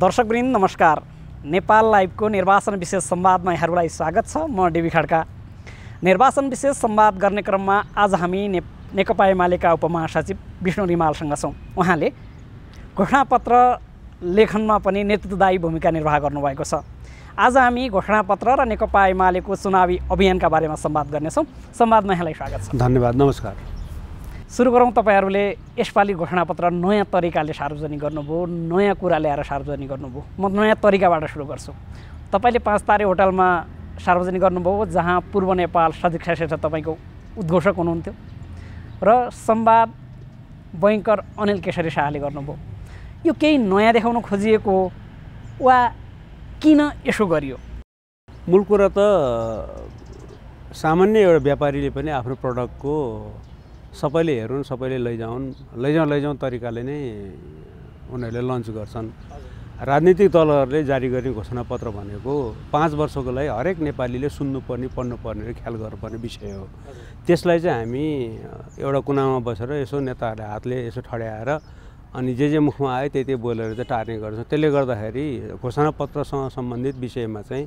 दर्शकवृन्द नमस्कार नेपाल लाइभको निर्वाचन विशेष संवादमा यहाँहरूलाई स्वागत छ म डिबी खड्का निर्वाचन विशेष संवाद गर्ने क्रममा आज हामी ने नेकपा एमालेका उपमहासचिव विष्णु रिमालसँग छौँ उहाँले घोषणापत्र लेखनमा पनि नेतृत्वदायी भूमिका निर्वाह गर्नुभएको छ आज हामी घोषणापत्र र नेकपा एमालेको चुनावी अभियानका बारेमा संवाद गर्नेछौँ संवादमा यहाँलाई स्वागत छ धन्यवाद नमस्कार सुरु गरौँ तपाईँहरूले यसपालि घोषणापत्र नयाँ तरिकाले सार्वजनिक गर्नुभयो नयाँ कुरा ल्याएर सार्वजनिक गर्नुभयो म नयाँ तरिकाबाट सुरु गर्छु तपाईँले पाँच तारे होटलमा सार्वजनिक गर्नुभयो जहाँ पूर्व नेपाल सदिक्षा श्रेष्ठ तपाईँको उद्घोषक हुनुहुन्थ्यो र संवाद बैङ्कर अनिल केशरी शाहले गर्नुभयो यो केही नयाँ देखाउन खोजिएको वा किन यसो गरियो मूल कुरा त सामान्य एउटा व्यापारीले पनि आफ्नो प्रडक्टको सबैले हेरौँ सबैले लैजाउन् लैजाउँ लैजाउँ तरिकाले नै उनीहरूले लन्च गर्छन् राजनीतिक दलहरूले जारी गर्ने घोषणापत्र भनेको पाँच वर्षको लागि हरेक नेपालीले सुन्नुपर्ने पढ्नुपर्ने र ख्याल गर्नुपर्ने विषय हो त्यसलाई चाहिँ हामी एउटा कुनामा बसेर यसो नेताहरूले हातले यसो ठड्याएर अनि जे जे मुखमा आयो त्यही त्यही बोलेर चाहिँ टार्ने गर्छ त्यसले गर्दाखेरि पत्रसँग सम्बन्धित विषयमा चाहिँ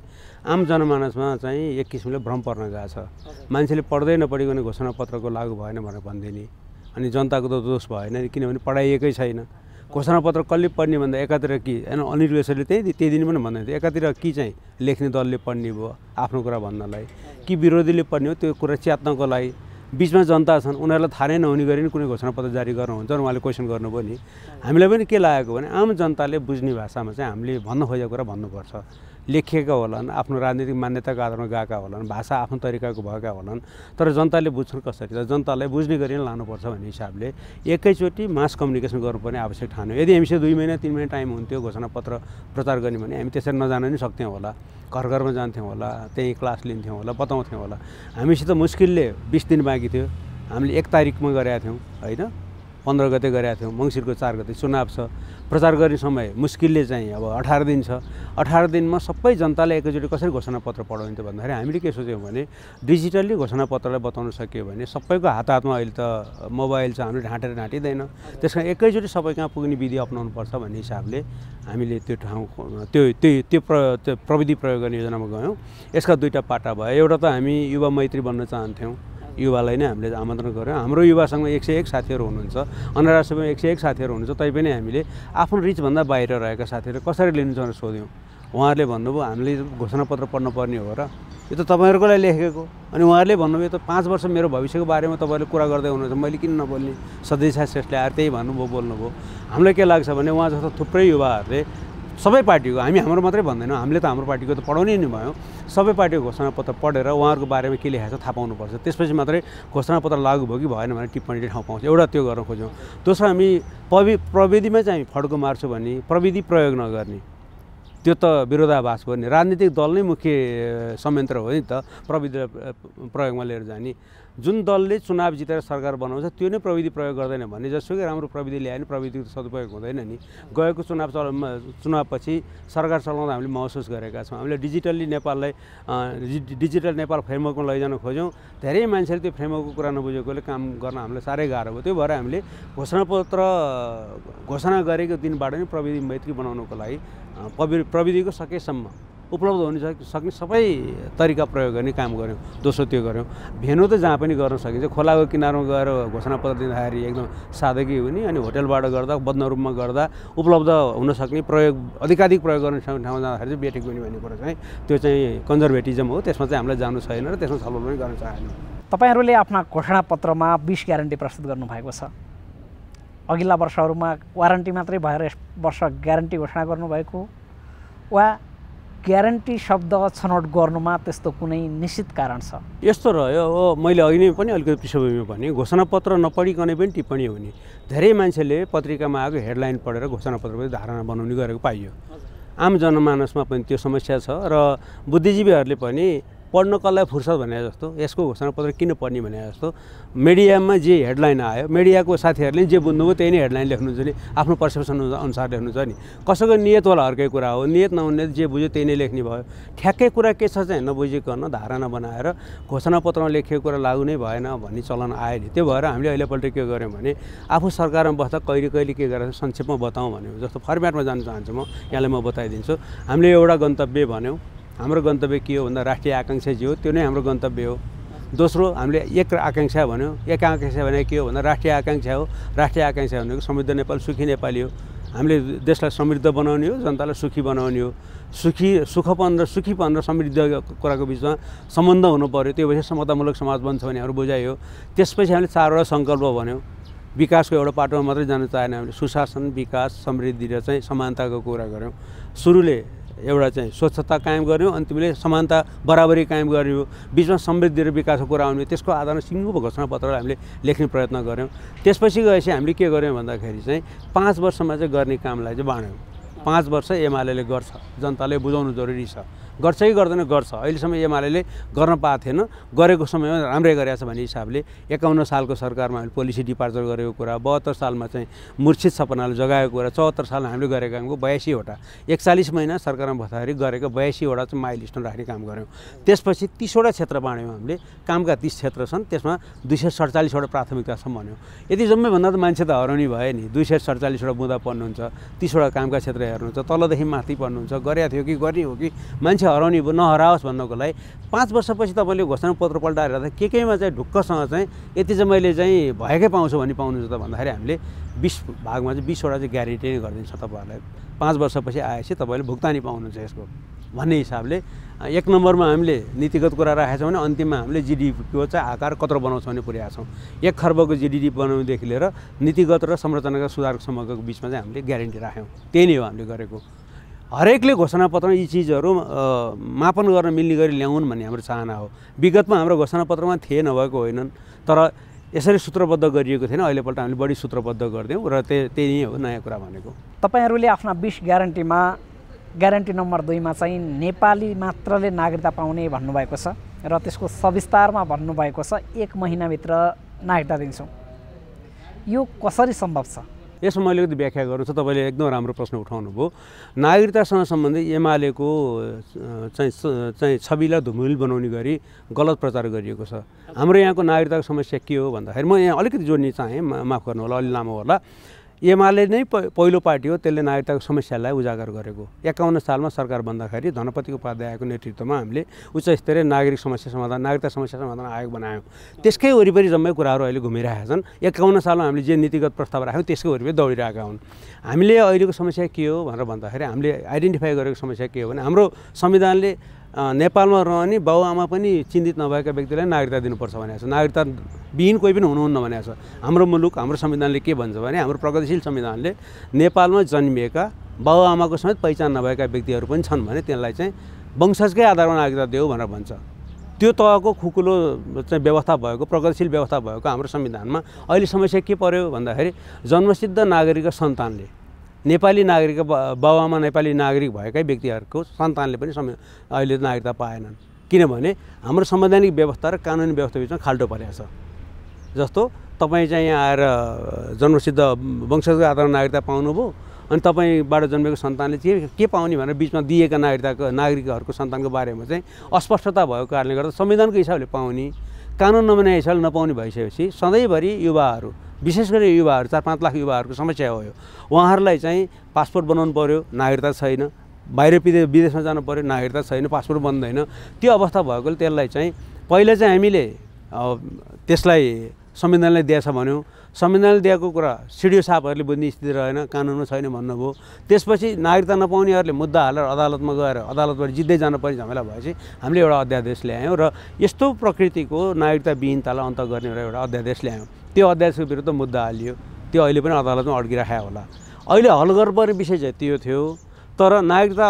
आम जनमानसमा चाहिँ एक किसिमले भ्रम पर्न गएको छ मान्छेले पढ्दै नपढिकन पत्रको लागु भएन भनेर भनिदिने अनि जनताको त दोष भएन किनभने पढाइएकै छैन घोषणा पत्र कसले पढ्ने भन्दा एकातिर कि होइन अनिल बेसरले त्यही त्यही दिन पनि भन्दैन एकातिर कि चाहिँ लेख्ने दलले पढ्ने भयो आफ्नो कुरा भन्नलाई कि विरोधीले पढ्ने हो त्यो कुरा च्यात्नको लागि बिचमा जनता छन् उनीहरूलाई थाहा नै नहुने गरी नै कुनै घोषणापत्र जारी गर्नुहुन्छ उहाँले क्वेसन गर्नुभयो नि हामीलाई पनि के लागेको भने आम जनताले बुझ्ने भाषामा चाहिँ हामीले भन्न खोजेको कुरा भन्नुपर्छ लेखिएका होलान् आफ्नो राजनीतिक मान्यताको आधारमा गएका होलान् भाषा आफ्नो तरिकाको भएका होलान् तर जनताले बुझ्छन् कसरी र जनतालाई बुझ्ने गरी नै लानुपर्छ भन्ने हिसाबले एकैचोटि मास कम्युनिकेसन गर्नुपर्ने आवश्यक ठान्यो यदि हामीसित दुई महिना तिन महिना टाइम हुन्थ्यो घोषणापत्र प्रचार गर्ने भने हामी त्यसरी नजान नै सक्थ्यौँ होला घर घरमा जान्थ्यौँ होला त्यहीँ क्लास लिन्थ्यौँ होला बताउँथ्यौँ होला हामीसित मुस्किलले बिस दिन बाँकी थियो हामीले एक तारिकमा गरेका थियौँ होइन पन्ध्र गते गरेका थियौँ मङ्सिरको चार गते चुनाव छ प्रचार गर्ने समय मुस्किलले चाहिँ अब अठार दिन छ अठार दिनमा सबै जनताले एकैचोटि कसरी घोषणापत्र पढाउँथ्यो भन्दाखेरि हामीले के सोच्यौँ भने डिजिटल्ली घोषणापत्रलाई बताउन सक्यो भने सबैको हात हातमा अहिले त मोबाइल छ हामीले ढाँटेर ढाँटिँदैन त्यस कारण एकैचोटि सबै कहाँ पुग्ने विधि अप्नाउनु पर्छ भन्ने हिसाबले हामीले त्यो ठाउँ त्यो त्यो त्यो प्र प्रविधि प्रयोग गर्ने योजनामा गयौँ यसका दुईवटा पाटा भयो एउटा त हामी युवा मैत्री बन्न चाहन्थ्यौँ युवालाई नै हामीले आमन्त्रण गऱ्यौँ हाम्रो युवासँग एक सय एक साथीहरू हुनुहुन्छ अन्य एक सय एक साथीहरू हुनुहुन्छ तैपनि हामीले आफ्नो रिचभन्दा बाहिर रहेका साथीहरू कसरी लिनुहुन्छ भनेर सोध्यौँ उहाँहरूले भन्नुभयो हामीले घोषणापत्र पढ्नुपर्ने हो र यो त तपाईँहरूको लागि लेखेको अनि उहाँहरूले भन्नुभयो यो त पाँच वर्ष मेरो भविष्यको बारेमा तपाईँहरूले कुरा गर्दै हुनुहुन्छ मैले किन नबोल्ने सदेशा श्रेष्ठले आएर त्यही भन्नुभयो बोल्नुभयो हामीलाई के लाग्छ भने उहाँ जस्तो थुप्रै युवाहरूले सबै पार्टीको हामी हाम्रो मात्रै भन्दैनौँ हामीले त हाम्रो पार्टीको त पढाउने नै भयो सबै पार्टीको घोषणापत्र पढेर उहाँहरूको बारेमा के लेखाएको छ थाहा पाउनुपर्छ त्यसपछि मात्रै घोषणापत्र लागु भयो कि भएन भने टिप्पणीले ठाउँ पाउँछ एउटा त्यो गर्न खोज्यौँ दोस्रो हामी प्रवि प्रविधिमा चाहिँ हामी फड्को मार्छौँ भने प्रविधि प्रयोग नगर्ने त्यो त विरोधाभास भयो नि राजनीतिक दल नै मुख्य संयन्त्र हो नि त प्रविधि प्रयोगमा लिएर जाने जुन दलले चुनाव जितेर सरकार बनाउँछ त्यो नै प्रविधि प्रयोग गर्दैन भने जसोकै राम्रो प्रविधि ल्याए भने प्रविधिको सदुपयोग हुँदैन नि गएको चुनाव चल चुनावपछि सरकार चलाउँदा हामीले महसुस गरेका छौँ हामीले डिजिटल्ली नेपाललाई डिजिटल नेपाल फ्रेमवर्कमा लैजान खोज्यौँ धेरै मान्छेले त्यो फ्रेमवर्कको कुरा नबुझेकोले काम गर्न हामीलाई साह्रै गाह्रो भयो त्यो भएर हामीले घोषणापत्र घोषणा गरेको दिनबाट नै प्रविधि मैत्री बनाउनुको लागि प्रविधिको सकेसम्म उपलब्ध हुन सक्ने सबै तरिका प्रयोग गर्ने काम गऱ्यौँ दोस्रो त्यो गऱ्यौँ भेनो त जहाँ पनि गर्न सकिन्छ खोलाको किनारमा गएर घोषणापत्र दिँदाखेरि एकदम सादगी हुने अनि होटेलबाट गर्दा बद्ध रूपमा गर्दा उपलब्ध हुनसक्ने प्रयोग अधिकाधिक प्रयोग गर्ने ठाउँमा जाँदाखेरि चाहिँ बेटेक हुने भन्ने कुरा चाहिँ त्यो चाहिँ कन्जर्भेटिजम हो त्यसमा चाहिँ हामीलाई जानु छैन र त्यसमा छलफल पनि गर्न चाहेनौँ तपाईँहरूले आफ्ना घोषणापत्रमा बिस ग्यारेन्टी प्रस्तुत गर्नुभएको छ अघिल्ला वर्षहरूमा वारेन्टी मात्रै भएर यस वर्ष ग्यारेन्टी घोषणा गर्नुभएको वा ग्यारेन्टी शब्द छनौट गर्नुमा त्यस्तो कुनै निश्चित कारण छ यस्तो रह्यो हो मैले अघि नै पनि अलिकति पृष्ठभूमिमा भने घोषणापत्र नपढिकनै पनि टिप्पणी हुने धेरै मान्छेले पत्रिकामा आएको हेडलाइन पढेर घोषणापत्रको धारणा बनाउने गरेको पाइयो आम जनमानसमा पनि त्यो समस्या छ र बुद्धिजीवीहरूले पनि पढ्न कसलाई फुर्सद भने जस्तो यसको घोषणापत्र किन पढ्ने भने जस्तो मिडियामा जे हेडलाइन आयो मिडियाको साथीहरूले जे बुझ्नुभयो त्यही नै हेडलाइन लेख्नुहुन्छ नि आफ्नो पर्सेप्सन अनुसार लेख्नुहुन्छ नि कसैको होला अर्कै कुरा हो नियत नहुने जे बुझ्यो त्यही नै लेख्ने भयो ठ्याक्कै कुरा के छ चाहिँ नबुझिकन धारणा बनाएर घोषणापत्रमा लेखेको कुरा लागु नै भएन भन्ने चलन आयो नि त्यो भएर हामीले अहिलेपल्ट के गऱ्यौँ भने आफू सरकारमा बस्दा कहिले कहिले के गरेर संक्षेपमा बताउँ भन्यो जस्तो फर्मेटमा जानु चाहन्छु म यहाँलाई म बताइदिन्छु हामीले एउटा गन्तव्य भन्यौँ हाम्रो गन्तव्य के हो भन्दा राष्ट्रिय आकाङ्क्षा जे हो त्यो नै हाम्रो गन्तव्य हो दोस्रो हामीले एक आकाङ्क्षा भन्यो एक आकाङ्क्षा भने के हो भन्दा राष्ट्रिय आकाङ्क्षा हो राष्ट्रिय आकाङ्क्षा भनेको समृद्ध नेपाल सुखी नेपाली हो हामीले देशलाई समृद्ध बनाउने हो जनतालाई सुखी बनाउने हो सुखी सुखपन र सुखीपन र समृद्ध कुराको बिचमा सम्बन्ध हुनु पऱ्यो त्यो भएपछि समतामूलक समाज बन्छ भने हाम्रो बुझाइ त्यसपछि हामीले चारवटा सङ्कल्प भन्यौँ विकासको एउटा पाटोमा मात्रै जान चाहेन हामीले सुशासन विकास समृद्धि र चाहिँ समानताको कुरा गऱ्यौँ सुरुले एउटा चाहिँ स्वच्छता कायम गऱ्यौँ अनि तिमीले समानता बराबरी कायम गऱ्यौँ बिचमा समृद्धि र विकासको कुरा आउने त्यसको आधारमा सिङ्गो पत्र हामीले लेख्ने प्रयत्न गऱ्यौँ त्यसपछि गएपछि हामीले के गऱ्यौँ भन्दाखेरि चाहिँ पाँच वर्षमा चाहिँ गर्ने कामलाई चाहिँ बाँड्यौँ पाँच वर्ष एमाले गर्छ जनताले बुझाउनु जरुरी छ गर्छ कि गर्दैन गर्छ अहिलेसम्म एमाले गर्न पाएको थिएन गरेको समयमा राम्रै गरेको छ भन्ने हिसाबले एकाउन्न सालको सरकारमा हामीले पोलिसी डिपार्चर गरेको कुरा बहत्तर सालमा चाहिँ मुर्सिद सपनाले जगाएको कुरा चौहत्तर सालमा हामीले गरेको कामको बयासीवटा एकचालिस महिना सरकारमा बस्दाखेरि गरेको बयासीवटा चाहिँ माइल स्टोन राख्ने काम गऱ्यौँ त्यसपछि तिसवटा क्षेत्र बाँड्यौँ हामीले कामका तिस क्षेत्र छन् त्यसमा दुई सय सडचालिसवटा प्राथमिकता छन् भन्यौँ यदि जम्मैभन्दा त मान्छे त हराउने भयो नि दुई सय सडचालिसवटा बुँदा पढ्नुहुन्छ तिसवटा कामका क्षेत्र हेर्नुहुन्छ तलदेखि माथि पढ्नुहुन्छ गरेका थियो कि गर्ने हो कि मान्छे हराउने नहराओस् भन्नको लागि पाँच वर्षपछि तपाईँले घोषणा पत्र पल्टाएर के केमा चाहिँ ढुक्कसँग चाहिँ यति चाहिँ मैले चाहिँ भएकै पाउँछु भन्ने पाउनुहुन्छ त भन्दाखेरि हामीले बिस भागमा चाहिँ बिसवटा चाहिँ ग्यारेन्टी नै गरिदिन्छ तपाईँहरूलाई पाँच वर्षपछि आएपछि तपाईँले भुक्तानी पाउनुहुन्छ यसको भन्ने हिसाबले एक नम्बरमा हामीले नीतिगत कुरा राखेका छौँ भने अन्तिममा हामीले जिडिपीको चाहिँ आकार कत्रो बनाउँछौँ भने पुर्याएको छौँ एक खर्बको जिडिपी बनाउनुदेखि लिएर नीतिगत र संरचनाका समग्रको बिचमा चाहिँ हामीले ग्यारेन्टी राख्यौँ त्यही नै हो हामीले गरेको हरेकले घोषणा पत्रमा यी चिजहरू मापन गर्न मिल्ने गरी ल्याउन् भन्ने हाम्रो चाहना हो विगतमा हाम्रो घोषणा पत्रमा थिए नभएको होइनन् तर यसरी सूत्रबद्ध गरिएको थिएन अहिलेपल्ट हामीले बढी सूत्रबद्ध गरिदिउँ र त्यही त्यही नै हो नयाँ कुरा भनेको तपाईँहरूले आफ्ना बिस ग्यारेन्टीमा ग्यारेन्टी नम्बर दुईमा चाहिँ नेपाली मात्रले नागरिकता पाउने भन्नुभएको छ र त्यसको सविस्तारमा भन्नुभएको छ एक महिनाभित्र नागरिकता दिन्छौँ यो कसरी सम्भव छ यसमा मैले अलिकति व्याख्या गर्नु छ तपाईँले एकदम राम्रो प्रश्न उठाउनुभयो नागरिकतासँग सम्बन्धित एमालेको चाहिँ चाहिँ छविलाई धुमिल बनाउने गरी गलत प्रचार गरिएको छ हाम्रो यहाँको नागरिकताको समस्या के हो भन्दाखेरि म यहाँ अलिकति जोड्ने चाहेँ माफ गर्नु होला अलि लामो होला एमाले नै पहिलो पार्टी हो त्यसले नागरिकताको समस्यालाई उजागर गरेको एकाउन्न सालमा सरकार बन्दाखेरि धनपति उपाध्यायको नेतृत्वमा हामीले उच्च स्तरीय नागरिक समस्या समाधान नागरिकता समस्या समाधान आयोग बनायौँ त्यसकै वरिपरि जम्मै कुराहरू अहिले घुमिरहेका छन् एकाउन्न सालमा हामीले जे नीतिगत प्रस्ताव राख्यौँ त्यसकै वरिपरि दौडिरहेका हुन् हामीले अहिलेको समस्या के हो भनेर भन्दाखेरि हामीले आइडेन्टिफाई गरेको समस्या के हो भने हाम्रो संविधानले नेपालमा रहने बाउआमा पनि चिन्तित नभएका व्यक्तिलाई नागरिकता दिनुपर्छ भनेको छ नागरिकता विहीन कोही पनि हुनुहुन्न भनेको छ हाम्रो मुलुक हाम्रो संविधानले के भन्छ भने हाम्रो प्रगतिशील संविधानले नेपालमा जन्मिएका बाबुआमाको समेत पहिचान नभएका व्यक्तिहरू पनि छन् भने त्यसलाई चाहिँ वंशजकै आधारमा नागरिकता देऊ भनेर भन्छ त्यो तहको खुकुलो चाहिँ व्यवस्था भएको प्रगतिशील व्यवस्था भएको हाम्रो संविधानमा अहिले समस्या के पर्यो भन्दाखेरि जन्मसिद्ध नागरिकका सन्तानले नेपाली नागरिक बाबुआमा नेपाली नागरिक भएकै व्यक्तिहरूको सन्तानले पनि सम अहिले नागरिकता पाएनन् किनभने हाम्रो संवैधानिक व्यवस्था र कानुनी व्यवस्था बिचमा खाल्टो परेको छ जस्तो तपाईँ चाहिँ यहाँ आएर जन्मसिद्ध वंशजको आधारमा नागरिकता पाउनुभयो अनि तपाईँबाट जन्मेको सन्तानले के के पाउने भनेर बिचमा दिएका नागरिकताको नागरिकहरूको सन्तानको बारेमा चाहिँ अस्पष्टता भएको कारणले गर्दा संविधानको हिसाबले पाउने कानुन नमुना हिसाबले नपाउने भइसकेपछि सधैँभरि युवाहरू विशेष गरी युवाहरू चार पाँच लाख युवाहरूको समस्या हो यो उहाँहरूलाई चाहिँ पासपोर्ट बनाउनु पऱ्यो नागरिकता छैन बाहिर विदेश विदेशमा जानु पऱ्यो नागरिकता छैन पासपोर्ट बन्दैन त्यो अवस्था भएकोले त्यसलाई चाहिँ पहिला चाहिँ हामीले त्यसलाई संविधानले दिएछ भन्यो संविधानले दिएको कुरा सिडिओ साहबहरूले बुझ्ने स्थिति रहेन कानुनमा छैन भन्नुभयो त्यसपछि नागरिकता नपाउनेहरूले मुद्दा हालेर अदालतमा गएर अदालतबाट जित्दै जानुपर्ने झमेला भएपछि हामीले एउटा अध्यादेश ल्यायौँ र यस्तो प्रकृतिको नागरिकता विहीनतालाई अन्त गर्ने एउटा अध्यादेश ल्यायौँ त्यो अध्यादेशको विरुद्ध मुद्दा हालियो त्यो अहिले पनि अदालतमा अड्किराखेको होला अहिले हल गर्नुपर्ने विषय चाहिँ त्यो थियो तर नागरिकता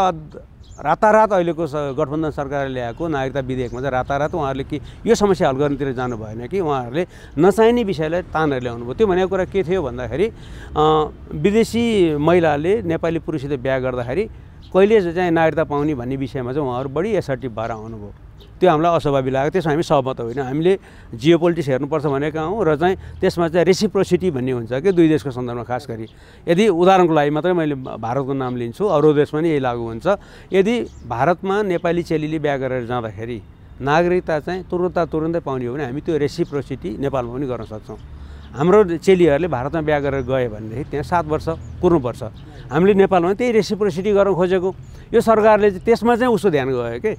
रातारात अहिलेको गठबन्धन सरकारले ल्याएको नागरिकता विधेयकमा चाहिँ रातारात उहाँहरूले कि यो समस्या हल गर्नेतिर जानु भएन कि उहाँहरूले नचाहिने विषयलाई तानेर भयो त्यो भनेको कुरा के थियो भन्दाखेरि विदेशी महिलाले नेपाली पुरुषसित बिहा गर्दाखेरि कहिले चाहिँ नागरिकता पाउने भन्ने विषयमा चाहिँ उहाँहरू बढी एसर्टिभ भएर आउनुभयो त्यो हामीलाई अस्वाभाविक लाग्यो त्यसमा हामी सहमत होइन हामीले जियो पोलिटिक्स हेर्नुपर्छ भनेका हौँ र चाहिँ त्यसमा चाहिँ रेसिप्रोसिटी भन्ने हुन्छ कि दुई देशको सन्दर्भमा खास गरी यदि उदाहरणको लागि मात्रै मैले भारतको नाम लिन्छु अरू देशमा पनि यही लागु हुन्छ यदि भारतमा नेपाली चेलीले बिहा गरेर जाँदाखेरि नागरिकता चाहिँ तुरुन्त तुरुन्तै पाउने हो भने हामी त्यो रेसिप्रोसिटी नेपालमा पनि गर्न सक्छौँ हाम्रो चेलीहरूले भारतमा बिहा गरेर गयो भनेदेखि त्यहाँ सात वर्ष कुर्नुपर्छ हामीले नेपालमा त्यही रेसिप्रोसिटी गर्न खोजेको यो सरकारले त्यसमा चाहिँ उसको ध्यान गयो कि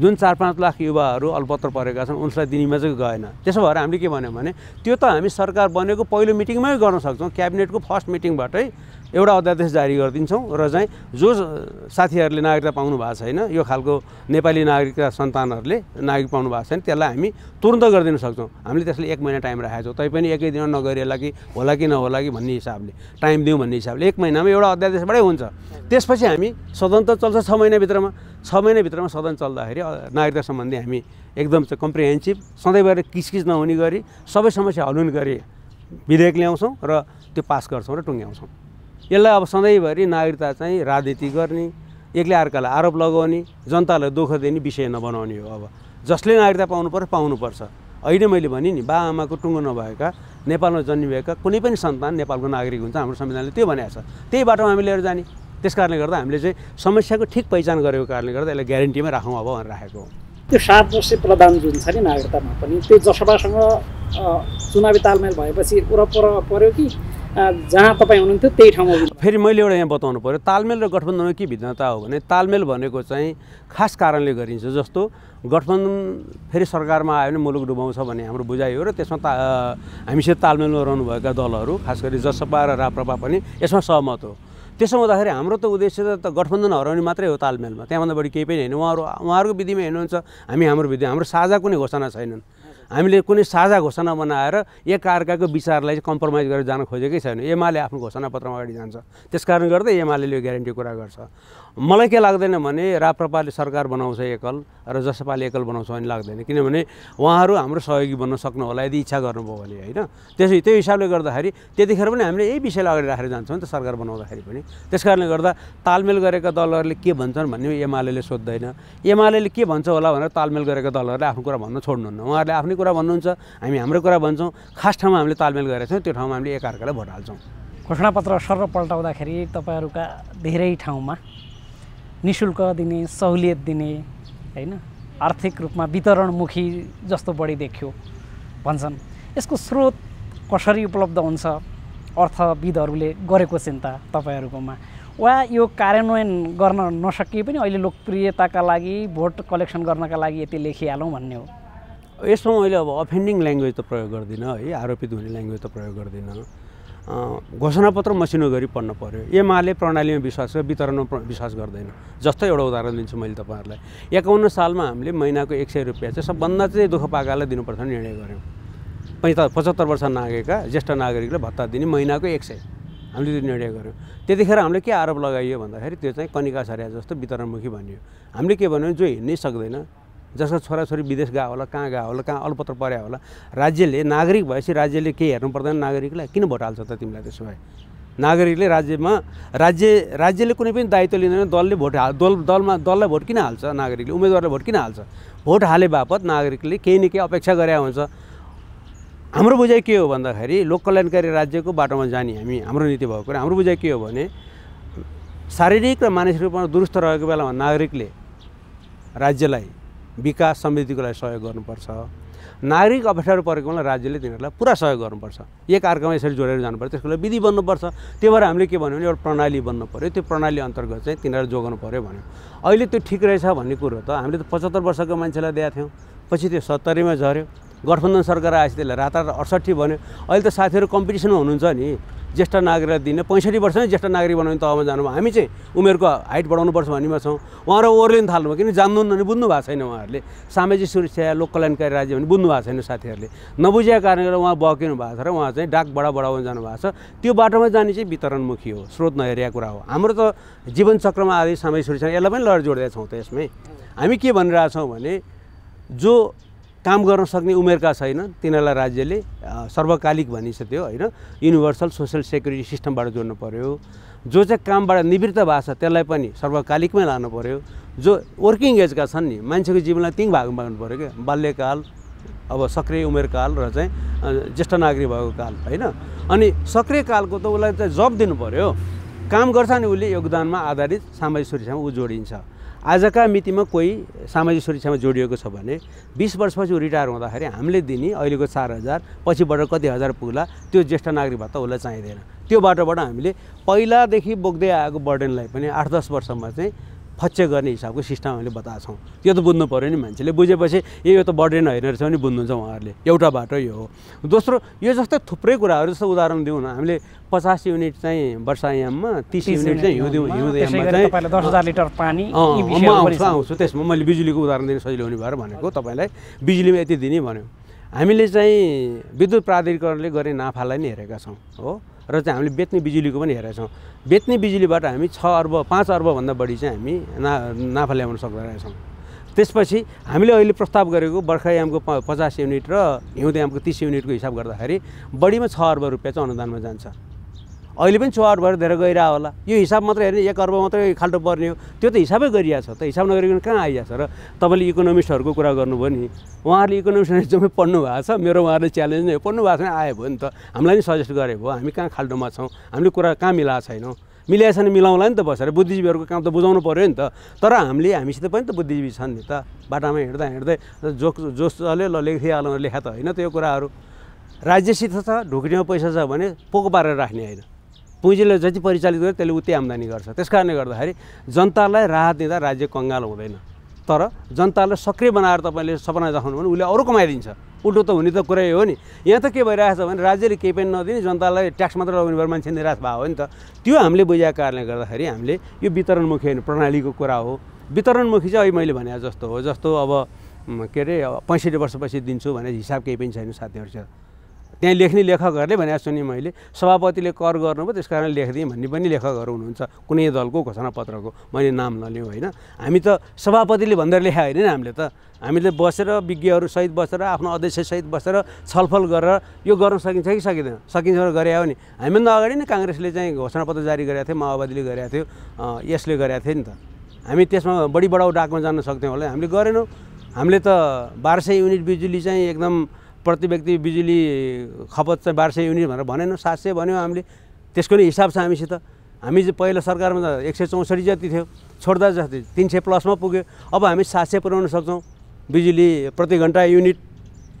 जुन चार पाँच लाख युवाहरू अल्पत्र परेका छन् उनलाई दिनेमा चाहिँ गएन त्यसो भएर हामीले के भन्यौँ भने त्यो त हामी सरकार बनेको पहिलो मिटिङमै गर्न सक्छौँ क्याबिनेटको फर्स्ट मिटिङबाटै एउटा अध्यादेश जारी गरिदिन्छौँ र चाहिँ जो साथीहरूले नागरिकता पाउनु भएको छैन यो खालको नेपाली नागरिकता सन्तानहरूले नागरिक पाउनु भएको छैन त्यसलाई हामी तुरन्त गरिदिन सक्छौँ हामीले त्यसले एक महिना टाइम राखेको छौँ तैपनि एकै दिनमा नगरिएला कि होला कि नहोला कि भन्ने हिसाबले टाइम दिउँ भन्ने हिसाबले एक महिनामा एउटा अध्यादेशबाटै हुन्छ त्यसपछि हामी सदन त चल्छ छ महिनाभित्रमा छ महिनाभित्रमा सदन चल्दाखेरि नागरिकता सम्बन्धी हामी एकदम चाहिँ कम्प्रिहेन्सिभ सधैँभरि किचकिच नहुने गरी सबै समस्या हल गरी विधेयक ल्याउँछौँ र त्यो पास गर्छौँ र टुङ्ग्याउँछौँ यसलाई अब सधैँभरि नागरिकता चाहिँ राजनीति गर्ने एक्लै अर्कालाई आरोप लगाउने जनतालाई दुःख दिने विषय नबनाउने हो अब जसले नागरिकता पाउनु पर्छ पाउनुपर्छ अहिले मैले भने नि बा आमाको टुङ्गो नभएका नेपालमा जन्मिएका कुनै पनि सन्तान नेपालको नागरिक हुन्छ हाम्रो संविधानले त्यो भनेको छ त्यही बाटोमा हामी लिएर जाने त्यस कारणले गर्दा हामीले चाहिँ समस्याको ठिक पहिचान गरेको कारणले गर्दा यसलाई ग्यारेन्टीमै राखौँ अब भनेर राखेको हो त्यो सात वर्ष प्रदान जुन छ नि नागरिकतामा पनि त्यो जसभासँग चुनावी तालमेल भएपछि पर पऱ्यो कि जहाँ तपाईँ हुनुहुन्थ्यो त्यही ठाउँमा फेरि मैले एउटा यहाँ बताउनु पऱ्यो तालमेल र गठबन्धनमा के भिन्नता हो भने तालमेल भनेको चाहिँ खास कारणले गरिन्छ जस्तो गठबन्धन फेरि सरकारमा आयो भने मुलुक डुबाउँछ भन्ने हाम्रो बुझाइ हो र त्यसमा ता हामीसित तालमेलमा रहनुभएका दलहरू खास गरी जसपा र राप्रपा पनि यसमा सहमत हो त्यसो हुँदाखेरि हाम्रो त उद्देश्य त गठबन्धन हराउने मात्रै हो तालमेलमा त्यहाँभन्दा बढी केही पनि होइन उहाँहरू उहाँहरूको विधिमा हेर्नुहुन्छ हामी हाम्रो विधि हाम्रो साझा कुनै घोषणा छैनन् हामीले कुनै साझा घोषणा बनाएर अर्काको विचारलाई चाहिँ कम्प्रोमाइज गरेर जान खोजेकै छैन एमाले आफ्नो घोषणापत्रमा अगाडि जान्छ त्यस त्यसकारण गर्दा एमाले यो ग्यारेन्टी कुरा गर्छ मलाई के लाग्दैन भने राप्रपाले सरकार बनाउँछ एकल र जसपाले एकल बनाउँछ भने लाग्दैन किनभने उहाँहरू हाम्रो सहयोगी बन्न सक्नु होला यदि इच्छा गर्नुभयो भने होइन त्यसै त्यो हिसाबले गर्दाखेरि त्यतिखेर पनि हामीले यही विषयलाई अगाडि राखेर जान्छौँ नि त सरकार बनाउँदाखेरि पनि त्यस कारणले गर्दा तालमेल गरेका दलहरूले के भन्छन् भन्ने एमाले सोध्दैन एमाले के भन्छ होला भनेर तालमेल गरेका दलहरूले आफ्नो कुरा भन्न छोड्नुहुन्न उहाँहरूले आफ्नै तपाईँले कुरा भन्नुहुन्छ हामी हाम्रो कुरा भन्छौँ खास ठाउँमा हामीले तालमेल गरेका छौँ त्यो ठाउँमा हामीले एकअर्कालाई भोट हाल्छौँ घोषणापत्र पल्टाउँदाखेरि तपाईँहरूका धेरै ठाउँमा नि शुल्क दिने सहुलियत दिने होइन आर्थिक रूपमा वितरणमुखी जस्तो बढी देखियो भन्छन् यसको स्रोत कसरी उपलब्ध हुन्छ अर्थविदहरूले गरेको चिन्ता तपाईँहरूकोमा वा यो कार्यान्वयन गर्न नसकिए पनि अहिले लोकप्रियताका लागि भोट कलेक्सन गर्नका लागि यति लेखिहालौँ भन्ने हो यसमा मैले अब अफेन्डिङ ल्याङ्ग्वेज त प्रयोग गर्दिनँ है आरोपित हुने ल्याङ्ग्वेज त प्रयोग गर्दिनँ घोषणापत्र मसिनो गरी पढ्न पऱ्यो एमाले प्रणालीमा विश्वास छ वितरणमा विश्वास गर्दैन जस्तै एउटा उदाहरण दिन्छु मैले तपाईँहरूलाई एकाउन्न सालमा हामीले महिनाको एक सय रुपियाँ चाहिँ सबभन्दा चाहिँ दुःख पाकालाई दिनुपर्छ निर्णय गऱ्यौँ पैँता पचहत्तर वर्ष नागेका ज्येष्ठ नागरिकले भत्ता दिने महिनाको एक सय हामीले त्यो निर्णय गऱ्यौँ त्यतिखेर हामीले के आरोप लगाइयो भन्दाखेरि त्यो चाहिँ कनिका सरिया जस्तो वितरणमुखी भनियो हामीले के भन्यो जो हिँड्नै सक्दैन जसका छोराछोरी विदेश गएको होला कहाँ गएको होला कहाँ अलपत्र पर्या होला राज्यले नागरिक भएपछि राज्यले केही हेर्नु पर्दैन नागरिकलाई किन भोट हाल्छ त तिमीलाई त्यसो भए नागरिकले राज्यमा राज्य राज्यले कुनै पनि दायित्व लिँदैन दलले भोट हाल दल दलमा दललाई भोट किन हाल्छ नागरिकले उम्मेदवारलाई भोट किन हाल्छ भोट हाले बापत नागरिकले केही न केही अपेक्षा गरे हुन्छ हाम्रो बुझाइ के हो भन्दाखेरि लोक कल्याणकारी राज्यको बाटोमा जाने हामी हाम्रो नीति भएको कुरा हाम्रो बुझाइ के हो भने शारीरिक र मानसिक रूपमा दुरुस्त रहेको बेलामा नागरिकले राज्यलाई विकास समृद्धिको लागि सहयोग गर्नुपर्छ नागरिक अप्ठ्यारो परेको बेला राज्यले तिनीहरूलाई पुरा सहयोग गर्नुपर्छ एक अर्कामा यसरी जोडेर जानुपर्छ त्यसको लागि विधि बन्नुपर्छ त्यही भएर हामीले के भन्यो भने एउटा प्रणाली बन्नु पऱ्यो त्यो प्रणाली अन्तर्गत चाहिँ तिनीहरू जोगाउनु पऱ्यो भन्यो अहिले त्यो ठिक रहेछ भन्ने कुरो त हामीले त पचहत्तर वर्षको मान्छेलाई दिएको थियौँ पछि त्यो सत्तरीमा झऱ्यो गठबन्धन सरकार आएपछि त्यसलाई रातारात अडसट्ठी भन्यो अहिले त साथीहरू कम्पिटिसनमा हुनुहुन्छ नि ज्येष्ठ नागरिक दिने पैँसठी वर्ष नै ज्येष्ठ नागरिक बनाउने तहमा जानुभयो हामी चाहिँ उमेरको हाइट बढाउनुपर्छ भन्नेमा छौँ उहाँहरू ओर्लिनु थाल्नुभयो किन जान्नुहुन्न भने बुझ्नु भएको छैन उहाँहरूले सामाजिक सुरक्षा लोक कल्याणकारी राज्य भने बुझ्नु भएको छैन साथीहरूले नबुझेको कारणले गर्दा उहाँ बकिनु भएको छ र उहाँ चाहिँ डाकबाट बढाउन जानुभएको छ त्यो बाटोमा जाने चाहिँ वितरणमुखी हो स्रोत नहेरिया कुरा हो हाम्रो त जीवनचक्रमा आधारित सामाजिक सुरक्षा यसलाई पनि लडेर जोड्दैछौँ त यसमै हामी के भनिरहेछौँ भने जो काम गर्न सक्ने उमेरका छैन तिनीहरूलाई राज्यले सर्वकालिक भनिन्छ त्यो होइन युनिभर्सल सोसियल सेक्युरिटी सिस्टमबाट जोड्नु पऱ्यो जो चाहिँ कामबाट निवृत्त भएको छ त्यसलाई पनि सर्वकालिकमै लानु पऱ्यो जो वर्किङ एजका छन् नि मान्छेको जीवनलाई तिन भागमा बाँड्नु पऱ्यो क्या बाल्यकाल अब सक्रिय उमेरकाल र चाहिँ ज्येष्ठ नागरिक भएको काल होइन अनि सक्रिय कालको त उसलाई चाहिँ जब दिनु पऱ्यो काम गर्छ नि उसले योगदानमा आधारित सामाजिक सुरक्षामा ऊ जोडिन्छ आजका मितिमा कोही सामाजिक सुरक्षामा जोडिएको छ भने बिस वर्षपछि रिटायर हुँदाखेरि हामीले दिने अहिलेको चार हजार पछिबाट कति हजार पुग्ला त्यो ज्येष्ठ नागरिक भत्ता उसलाई चाहिँदैन त्यो बाटोबाट हामीले पहिलादेखि बोक्दै आएको बर्डनलाई पनि आठ दस वर्षमा चाहिँ फच्चे गर्ने हिसाबको सिस्टम हामीले बताएको छौँ त्यो त बुझ्नु पऱ्यो नि मान्छेले बुझेपछि ए यो त बर्डेन होइन रहेछ भने बुझ्नुहुन्छ उहाँहरूले एउटा बाटो यो हो दोस्रो यो जस्तै थुप्रै कुराहरू जस्तो उदाहरण दिउँ न हामीले पचास युनिट चाहिँ वर्षायाममा तिस युनिट चाहिँ हिउँदिउँ हिउँदियाममा दस हजार लिटर पानी म आउँछु आउँछु त्यसमा मैले बिजुलीको उदाहरण दिनु सजिलो हुने भएर भनेको तपाईँलाई बिजुलीमा यति दिने भन्यो हामीले चाहिँ विद्युत प्राधिकरणले गर्ने नाफालाई नै हेरेका छौँ हो र चाहिँ हामीले बेच्ने बिजुलीको पनि हेरेका छौँ बेच्ने बिजुलीबाट हामी छ अर्ब पाँच अर्बभन्दा बढी चाहिँ हामी ना नाफा ल्याउन सक्दोरहेछौँ त्यसपछि हामीले अहिले प्रस्ताव गरेको बर्खायामको प पचास युनिट र हिउँदयामको तिस युनिटको हिसाब गर्दाखेरि बढीमा छ अर्ब रुपियाँ चाहिँ अनुदानमा जान्छ अहिले पनि चौहाट भएर धेरै गइरहेको होला यो हिसाब मात्रै हेर्ने एक अर्ब मात्रै खाल्टो पर्ने हो त्यो त हिसाबै गरिरहेको छ त हिसाब नगरिकन कहाँ आइरहेको छ र तपाईँले इकोनोमिस्टहरूको कुरा गर्नुभयो नि उहाँहरूले इकोनोमिस्ट जम्मै पढ्नु भएको छ मेरो उहाँहरूले च्यालेन्ज नै पढ्नु भएको छैन आयो भयो नि त हामीलाई नि सजेस्ट गरेको भयो हामी कहाँ खाल्टोमा छौँ हामीले कुरा कहाँ मिलाएको छैनौँ मिलाएछ भने मिलाउँला नि त बसेर बुद्धिजीवीहरूको काम त बुझाउनु पऱ्यो नि त तर हामीले हामीसित पनि त बुद्धिजीवी छन् नि त बाटामा हिँड्दा हिँड्दै जोक जोसले ल लेखिहालौँ लेखा त होइन त्यो कुराहरू राज्यसित छ ढुकुटीमा पैसा छ भने पोको पारेर राख्ने होइन पुँजीले जति परिचालित गर्छ त्यसले उति आम्दानी गर्छ त्यस कारणले गर्दाखेरि जनतालाई राहत दिँदा राज्य कङ्गाल हुँदैन तर जनतालाई सक्रिय बनाएर तपाईँले सपना देखाउनु भने उसले अरू कमाइदिन्छ उल्टो त हुने त कुरै हो नि यहाँ त के भइरहेको छ भने राज्यले केही पनि नदिने जनतालाई ट्याक्स मात्र लगाउने भएर मान्छे निराश भएको हो नि त त्यो हामीले बुझाएको कारणले गर्दाखेरि हामीले यो वितरणमुखी प्रणालीको कुरा हो वितरणमुखी चाहिँ अहिले मैले भने जस्तो हो जस्तो अब के अरे पैँसठी वर्षपछि दिन्छु भने हिसाब केही पनि छैन साथीहरूसित त्यहाँ लेख्ने लेखकहरूले भनेको सुने मैले सभापतिले कर गर्नुभयो त्यस कारण लेखिदिएँ भन्ने पनि लेखकहरू हुनुहुन्छ कुनै दलको घोषणापत्रको मैले नाम नलिउँ होइन हामी त सभापतिले भन्दा लेखा होइन हामीले त हामीले बसेर विज्ञहरूसहित बसेर आफ्नो अध्यक्षसहित बसेर छलफल गरेर यो गर्न सकिन्छ कि सकिँदैन सकिन्छ गरे हो नि हामीभन्दा अगाडि नै काङ्ग्रेसले चाहिँ घोषणापत्र जारी गरेको थियो माओवादीले गरेको थियो यसले गरेको थियो नि त हामी त्यसमा बढी बढाउ डाकमा जान सक्थ्यौँ होला हामीले गरेनौँ हामीले त बाह्र सय युनिट बिजुली चाहिँ एकदम प्रति व्यक्ति बिजुली खपत चाहिँ बाह्र सय युनिट भनेर भनेन सात सय भन्यो हामीले त्यसको नै हिसाब छ हामीसित हामी पहिला सरकारमा त एक सय चौसठी जति थियो छोड्दा जति तिन सय प्लसमा पुग्यो अब हामी सात सय पुऱ्याउन सक्छौँ बिजुली प्रति घन्टा युनिट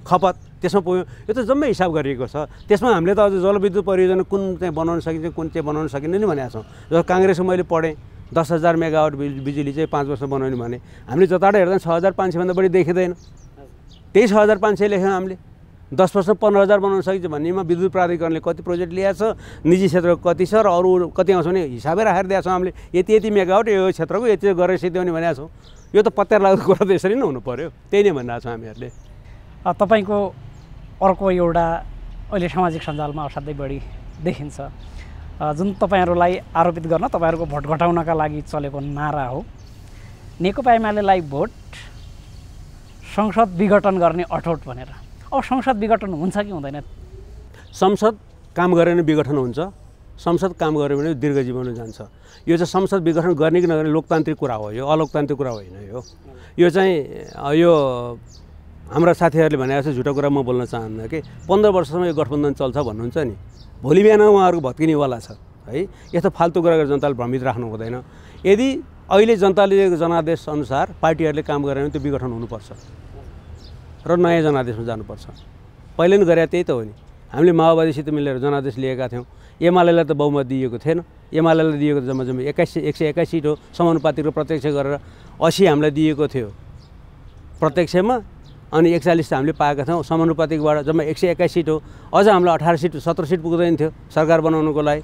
खपत त्यसमा पुग्यो यो त जम्मै हिसाब गरिएको छ त्यसमा हामीले त अझ जलविद्युत परियोजना कुन चाहिँ बनाउन सकिन्छ कुन चाहिँ बनाउन सकिन्न नि भनेको छौँ जस्तो काङ्ग्रेसको मैले पढेँ दस हजार मेगावाट बिजुली चाहिँ पाँच वर्ष बनाउने भने हामीले जताबाट हेर्दा छ हजार पाँच सयभन्दा बढी देखिँदैन त्यही छ हजार पाँच सय लेख्यौँ हामीले दस वर्ष पन्ध्र हजार बनाउन सकिन्छ भन्नेमा विद्युत प्राधिकरणले कति प्रोजेक्ट ल्याएको छ निजी क्षेत्रको कति छ र अरू कति आउँछ भने हिसाबै राखेर दिएको छौँ हामीले यति यति मेगावट यो क्षेत्रको यति गरेर सिद्ध्याउने भनेको छौँ यो त पत्यार लाग्दो कुरा त यसरी नै हुनु पऱ्यो त्यही नै भनिरहेको छौँ हामीहरूले तपाईँको अर्को एउटा अहिले सामाजिक सञ्जालमा असाध्यै बढी देखिन्छ जुन तपाईँहरूलाई आरोपित गर्न तपाईँहरूको भोट घटाउनका लागि चलेको नारा हो नेकपा एमालेलाई भोट संसद विघटन गर्ने अठोट भनेर अब संसद विघटन हुन्छ कि हुँदैन संसद काम गरेन विघटन हुन्छ संसद काम गऱ्यो भने दीर्घ जीवन जान्छ यो चाहिँ संसद विघटन गर्ने कि नगर्ने लोकतान्त्रिक कुरा हो यो अलोकतान्त्रिक कुरा होइन यो यो चाहिँ यो हाम्रा साथीहरूले भनेको छ झुटो कुरा म बोल्न चाहन्न कि पन्ध्र वर्षसम्म यो गठबन्धन चल्छ भन्नुहुन्छ नि भोलि बिहान उहाँहरूको भत्किनेवाला छ है यस्तो फाल्तु कुरा गरेर जनताले भ्रमित राख्नु हुँदैन यदि अहिले जनताले जनादेश अनुसार पार्टीहरूले काम गरेन भने त्यो विघटन हुनुपर्छ र नयाँ जनादेशमा जानुपर्छ पहिले पनि गरे त्यही त हो नि हामीले माओवादीसित मिलेर जनादेश लिएका थियौँ एमालेलाई त बहुमत दिएको थिएन एमालेलाई दिएको जम्मा जम्मा एक्काइस एक सय एक्काइस सिट हो समानुपातिको प्रत्यक्ष गरेर असी हामीलाई दिएको थियो प्रत्यक्षमा अनि एकचालिस त हामीले पाएका थियौँ समानुपातिकबाट जम्मा एक सय एक्काइस सिट हो अझ हामीलाई अठार सिट सत्र सिट पुग्दैन थियो सरकार बनाउनुको लागि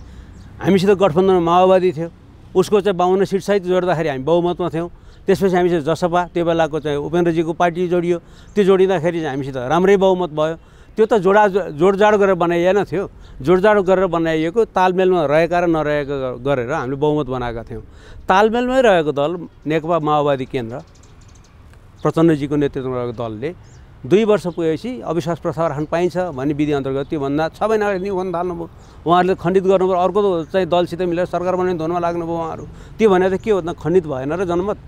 हामीसित गठबन्धनमा माओवादी थियो उसको चाहिँ बाहुन्न सिटसहित जोड्दाखेरि हामी बहुमतमा थियौँ त्यसपछि हामीसित जसपा त्यो बेलाको चाहिँ उपेन्द्रजीको पार्टी जोडियो त्यो जोडिँदाखेरि चाहिँ हामीसित राम्रै बहुमत भयो त्यो त जोडा जोडजाड गरेर बनाइएन थियो जोडजाड गरेर बनाइएको तालमेलमा रहेका र नरहेको गरेर हामीले बहुमत बनाएका थियौँ तालमेलमै रहेको दल नेकपा माओवादी केन्द्र प्रचण्डजीको नेतृत्वमा रहेको दलले दुई वर्ष पुगेपछि अविश्वास प्रस्ताव राख्न पाइन्छ भन्ने विधि अन्तर्गत त्योभन्दा छ महिना अगाडि निबन्ध थाल्नुभयो उहाँहरूले खण्डित गर्नुभयो अर्को चाहिँ दलसित मिलेर सरकार बनाउने धुनमा लाग्नुभयो उहाँहरू त्यो भनेर त के त खण्डित भएन र जनमत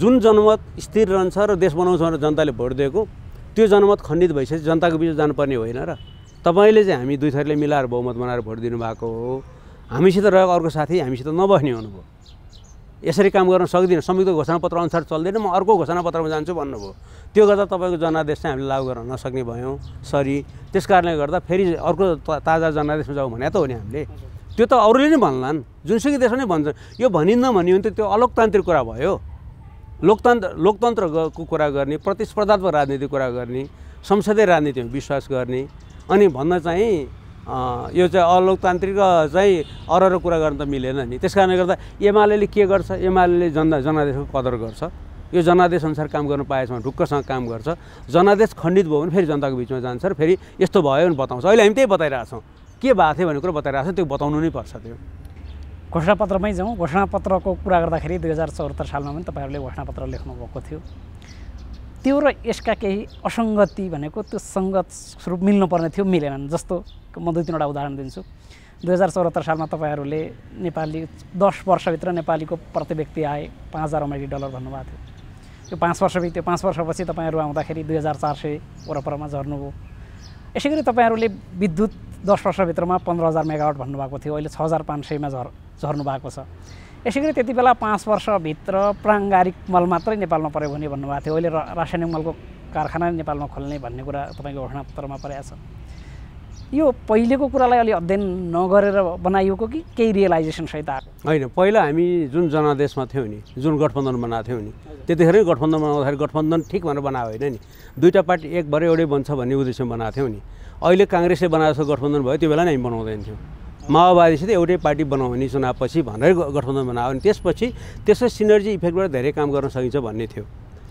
जुन जनमत स्थिर रहन्छ र देश बनाउँछ भनेर जनताले भोट दिएको त्यो जनमत खण्डित भइसकेपछि जनताको बिचमा जानुपर्ने होइन र तपाईँले चाहिँ हामी दुई थरीले मिलाएर बहुमत बनाएर भोट दिनुभएको हो हामीसित रहेको अर्को साथी हामीसित नबस्ने हुनुभयो यसरी काम गर्न सक्दिनँ संयुक्त घोषणापत्र अनुसार चल्दैन म अर्को घोषणापत्रमा जान्छु भन्नुभयो त्यो गर्दा तपाईँको जनादेश चाहिँ हामीले लागू गर्न नसक्ने भयौँ सरी त्यस कारणले गर्दा फेरि अर्को ताजा जनादेशमा जाउँ भने त हो नि हामीले त्यो त अरूले नै भन्लान् जुनसुकै देशमा नै भन्छ यो भनिन्न भन्यो भने त त्यो अलोकतान्त्रिक कुरा भयो लोकतन्त्र लोकतन्त्रको कुरा गर्ने प्रतिस्पर्धात्मक राजनीति कुरा गर्ने संसदीय राजनीतिमा विश्वास गर्ने अनि भन्न चाहिँ यो चाहिँ अलोकतान्त्रिक चाहिँ अरर कुरा गर्न त मिलेन नि त्यस कारणले गर्दा एमाले के गर्छ एमाले जनता जनादेशको कदर गर्छ यो जनादेश अनुसार काम गर्न पाएछ ढुक्कसँग काम गर्छ जनादेश खण्डित भयो भने फेरि जनताको बिचमा जान्छ र फेरि यस्तो भयो भने बताउँछ अहिले हामी त्यही बताइरहेछौँ के भएको थियो भन्ने कुरो बताइरहेको छ त्यो बताउनु नै पर्छ त्यो घोषणापत्रमै जाउँ घोषणापत्रको कुरा गर्दाखेरि दुई हजार चौहत्तर सालमा पनि तपाईँहरूले घोषणापत्र लेख्नुभएको थियो त्यो र यसका केही असङ्गति भनेको त्यो सङ्गत स्वरूप मिल्नुपर्ने थियो मिलेनन् जस्तो म दुई तिनवटा उदाहरण दिन्छु दुई हजार चौहत्तर सालमा तपाईँहरूले नेपाली दस वर्षभित्र नेपालीको प्रति व्यक्ति आए पाँच हजार अमेरिकी डलर भन्नुभएको थियो त्यो पाँच वर्ष त्यो पाँच वर्षपछि तपाईँहरू आउँदाखेरि दुई हजार चार सय वरपरमा झर्नुभयो यसै गरी तपाईँहरूले विद्युत दस वर्षभित्रमा पन्ध्र हजार मेगावाट भन्नुभएको थियो अहिले छ हजार पाँच सयमा झर झर्नु भएको छ यसै गरी त्यति बेला पाँच वर्षभित्र प्राङ्गारिक मल मात्रै नेपालमा पऱ्यो भने भन्नुभएको थियो अहिले रासायनिक मलको कारखाना नेपालमा खोल्ने भन्ने कुरा तपाईँको घोषणापत्रमा परेको छ यो पहिलेको कुरालाई अलि अध्ययन नगरेर बनाइएको कि केही रियलाइजेसन सहित आएको होइन पहिला हामी जुन जनादेशमा थियौँ नि जुन गठबन्धन बनाएको थियौँ नि त्यतिखेरै गठबन्धन बनाउँदाखेरि गठबन्धन ठिक भनेर बनायो होइन नि दुईवटा पार्टी एक भएर एउटै बन्छ भन्ने उद्देश्यमा बनाएको थियौँ नि अहिले काङ्ग्रेसले बनाएको गठबन्धन भयो त्यो बेला नै हामी बनाउँदैन थियौँ माओवादीसित एउटै पार्टी बनाउने चुनावपछि भनेर गठबन्धन बनायो अनि त्यसपछि त्यसको सिनर्जी इफेक्टबाट धेरै काम गर्न सकिन्छ भन्ने थियो